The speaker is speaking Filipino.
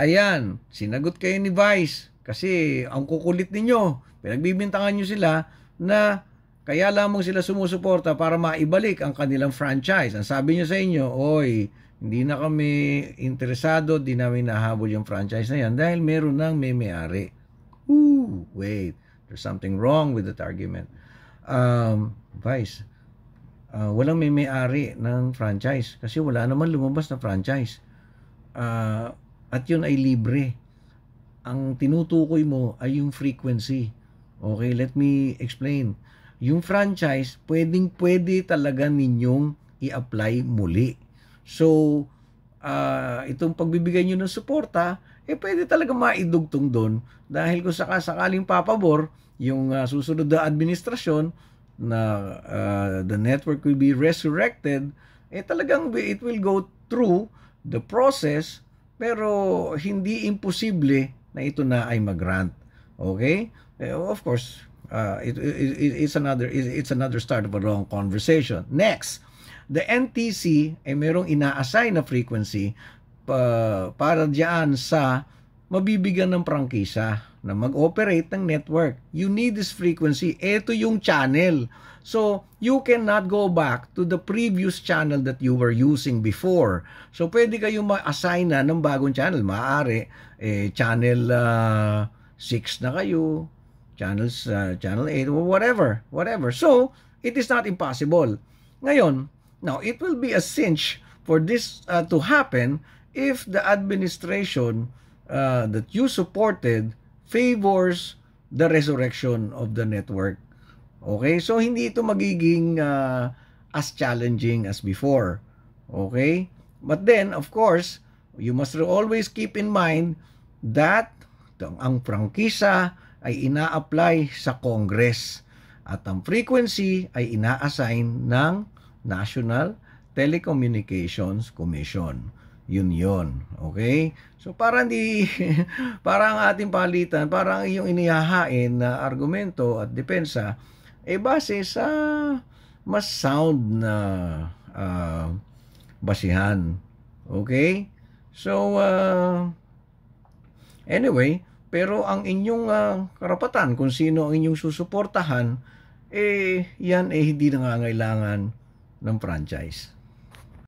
Ayan, sinagot kayo ni Vice kasi ang kukulit ninyo, pinagbibintangan nyo sila na kaya lamang sila sumusuporta para maibalik ang kanilang franchise. Ang sabi nyo sa inyo, oy, hindi na kami interesado, di namin nahabol yung franchise na yan dahil meron nang may may-ari. Ooh, wait, there's something wrong with that argument. Um, Vice, uh, walang may may-ari ng franchise kasi wala naman lumabas na franchise. Uh, at yun ay libre. Ang tinutukoy mo ay yung frequency. Okay, let me explain. Yung franchise, pwedeng pwede talaga ninyong i-apply muli. So, uh, itong pagbibigay nyo ng suporta, eh pwede talaga maidugtong doon dahil kung sakaling papabor yung uh, susunod na administrasyon na uh, the network will be resurrected, eh talagang it will go through the process pero hindi imposible na ito na ay maggrant Okay? Eh, of course, uh, it, it, it's another it's another start of a long conversation. Next, the NTC ay merong ina-assign na frequency pa, uh, para diyan sa mabibigyan ng prangkisa na mag-operate ng network. You need this frequency. Ito yung channel. So, you cannot go back to the previous channel that you were using before. So, pwede kayong ma-assign na ng bagong channel. Maaari, eh, channel 6 uh, ah, na kayo, channels, uh, channel 8, ah, or whatever, whatever. So, it is not impossible. Ngayon, now, it will be a cinch for this uh, to happen if the administration Uh, that you supported favors the resurrection of the network. Okay? So, hindi ito magiging uh, as challenging as before. Okay? But then, of course, you must always keep in mind that ang prangkisa ay ina-apply sa Congress at ang frequency ay ina-assign ng National Telecommunications Commission yun yun. Okay? So para hindi, para ang ating palitan, para ang iyong inihahain na argumento at depensa, eh base sa mas sound na uh, basihan. Okay? So, uh, anyway, pero ang inyong uh, karapatan kung sino ang inyong susuportahan, eh, yan eh hindi nangangailangan ng franchise.